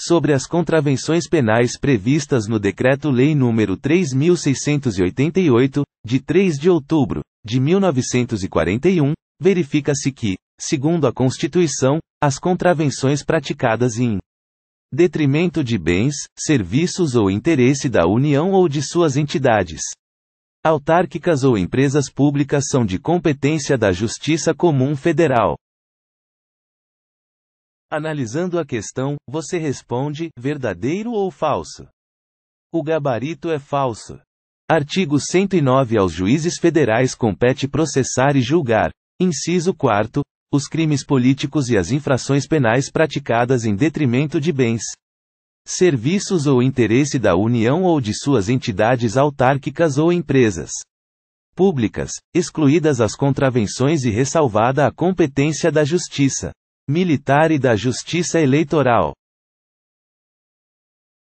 sobre as contravenções penais previstas no Decreto-Lei nº 3688, de 3 de outubro de 1941, verifica-se que, segundo a Constituição, as contravenções praticadas em detrimento de bens, serviços ou interesse da União ou de suas entidades autárquicas ou empresas públicas são de competência da Justiça Comum Federal. Analisando a questão, você responde: verdadeiro ou falso? O gabarito é falso. Artigo 109 Aos juízes federais compete processar e julgar. Inciso 4 os crimes políticos e as infrações penais praticadas em detrimento de bens, serviços ou interesse da União ou de suas entidades autárquicas ou empresas públicas, excluídas as contravenções e ressalvada a competência da Justiça. Militar e da Justiça Eleitoral